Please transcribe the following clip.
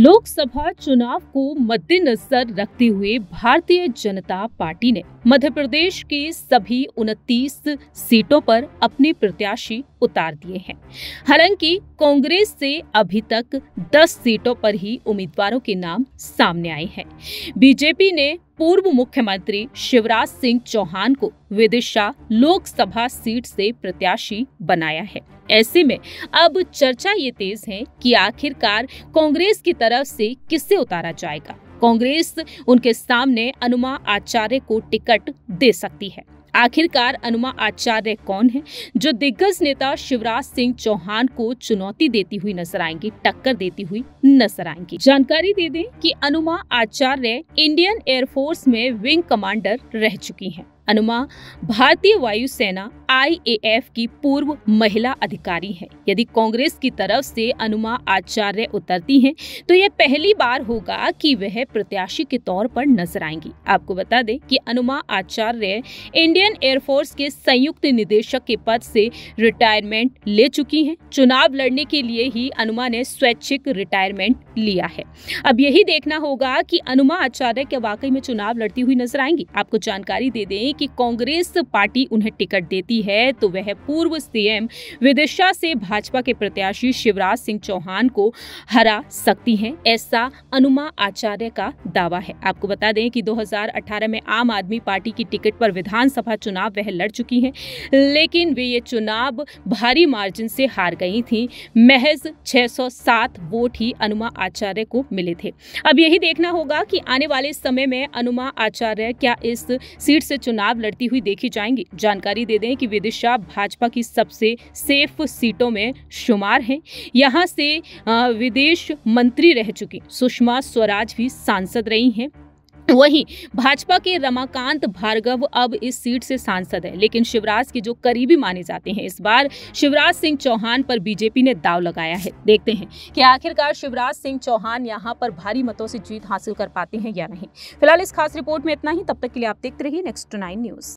लोकसभा चुनाव को मद्देनजर रखते हुए भारतीय जनता पार्टी ने मध्य प्रदेश के सभी उनतीस सीटों पर अपने प्रत्याशी उतार दिए हैं हालांकि कांग्रेस से अभी तक 10 सीटों पर ही उम्मीदवारों के नाम सामने आए हैं बीजेपी ने पूर्व मुख्यमंत्री शिवराज सिंह चौहान को विदिशा लोकसभा सीट से प्रत्याशी बनाया है ऐसे में अब चर्चा ये तेज है कि आखिरकार कांग्रेस की तरफ से किससे उतारा जाएगा कांग्रेस उनके सामने अनुमा आचार्य को टिकट दे सकती है आखिरकार अनुमा आचार्य कौन है जो दिग्गज नेता शिवराज सिंह चौहान को चुनौती देती हुई नजर आएंगी टक्कर देती हुई नजर आएंगी जानकारी दे दें कि अनुमा आचार्य इंडियन एयरफोर्स में विंग कमांडर रह चुकी हैं। अनुमा भारतीय वायुसेना आईएएफ की पूर्व महिला अधिकारी हैं। यदि कांग्रेस की तरफ से अनुमा आचार्य उतरती हैं, तो यह पहली बार होगा कि वह प्रत्याशी के तौर पर नजर आएंगी आपको बता दें कि अनुमा आचार्य इंडियन एयरफोर्स के संयुक्त निदेशक के पद से रिटायरमेंट ले चुकी हैं। चुनाव लड़ने के लिए ही अनुमा ने स्वैच्छिक रिटायरमेंट लिया है अब यही देखना होगा की अनुमा आचार्य के वाकई में चुनाव लड़ती हुई नजर आएंगी आपको जानकारी दे दें कि कांग्रेस पार्टी उन्हें टिकट देती है तो वह पूर्व सीएम विदिशा से भाजपा के प्रत्याशी शिवराज सिंह चौहान को हरा सकती हैं ऐसा अनुमा आचार्य का दावा है आपको बता दें कि 2018 में आम आदमी पार्टी की टिकट पर विधानसभा चुनाव वह लड़ चुकी हैं लेकिन वे ये चुनाव भारी मार्जिन से हार गई थी महज 607 वोट ही अनुमा आचार्य को मिले थे अब यही देखना होगा कि आने वाले समय में अनुमा आचार्य क्या इस सीट से चुनाव चुनाव लड़ती हुई देखी जाएंगी जानकारी दे दें कि विदिशा भाजपा की सबसे सेफ सीटों में शुमार हैं यहाँ से विदेश मंत्री रह चुकी सुषमा स्वराज भी सांसद रही हैं वहीं भाजपा के रमाकांत भार्गव अब इस सीट से सांसद हैं लेकिन शिवराज के जो करीबी माने जाते हैं इस बार शिवराज सिंह चौहान पर बीजेपी ने दाव लगाया है देखते हैं कि आखिरकार शिवराज सिंह चौहान यहां पर भारी मतों से जीत हासिल कर पाते हैं या नहीं फिलहाल इस खास रिपोर्ट में इतना ही तब तक के लिए आप देखते रहिए नेक्स्ट नाइन न्यूज़